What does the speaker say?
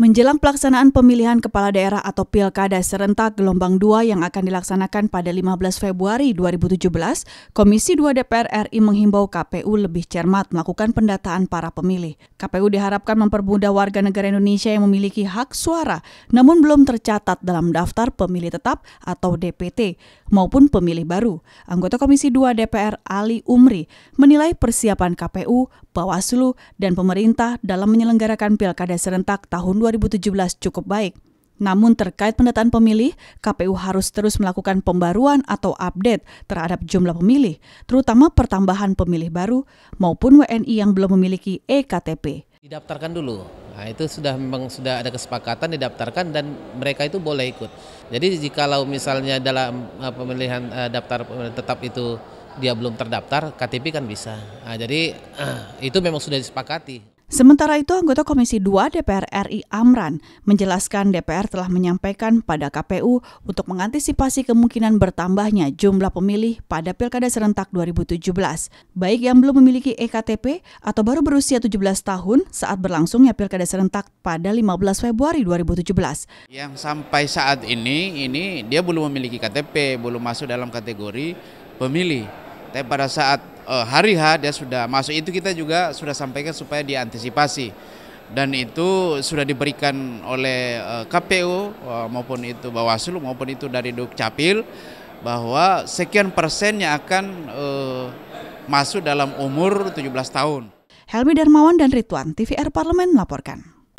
Menjelang pelaksanaan pemilihan kepala daerah atau pilkada serentak gelombang 2 yang akan dilaksanakan pada 15 Februari 2017, Komisi 2 DPR RI menghimbau KPU lebih cermat melakukan pendataan para pemilih. KPU diharapkan mempermudah warga negara Indonesia yang memiliki hak suara namun belum tercatat dalam daftar pemilih tetap atau DPT maupun pemilih baru. Anggota Komisi 2 DPR Ali Umri menilai persiapan KPU, Bawaslu, dan pemerintah dalam menyelenggarakan pilkada serentak tahun 2017 2017 cukup baik. Namun terkait pendataan pemilih, KPU harus terus melakukan pembaruan atau update terhadap jumlah pemilih, terutama pertambahan pemilih baru maupun WNI yang belum memiliki EKTP. Didaftarkan dulu. Nah, itu sudah memang sudah ada kesepakatan didaftarkan dan mereka itu boleh ikut. Jadi jikalau misalnya dalam eh, pemilihan eh, daftar eh, tetap itu dia belum terdaftar, KTP kan bisa. Nah, jadi itu memang sudah disepakati. Sementara itu, anggota Komisi 2 DPR RI Amran menjelaskan DPR telah menyampaikan pada KPU untuk mengantisipasi kemungkinan bertambahnya jumlah pemilih pada Pilkada serentak 2017, baik yang belum memiliki EKTP atau baru berusia 17 tahun saat berlangsungnya Pilkada serentak pada 15 Februari 2017. Yang sampai saat ini, ini dia belum memiliki KTP, belum masuk dalam kategori pemilih. Tapi pada saat uh, hari H dia sudah masuk itu kita juga sudah sampaikan supaya diantisipasi dan itu sudah diberikan oleh uh, eh, KPU uh, eh, maupun itu Bawaslu maupun itu dari Dukcapil bahwa sekian persennya akan uh, masuk dalam umur 17 tahun. Helmi Darmawan dan Rituan TVR Parlemen melaporkan.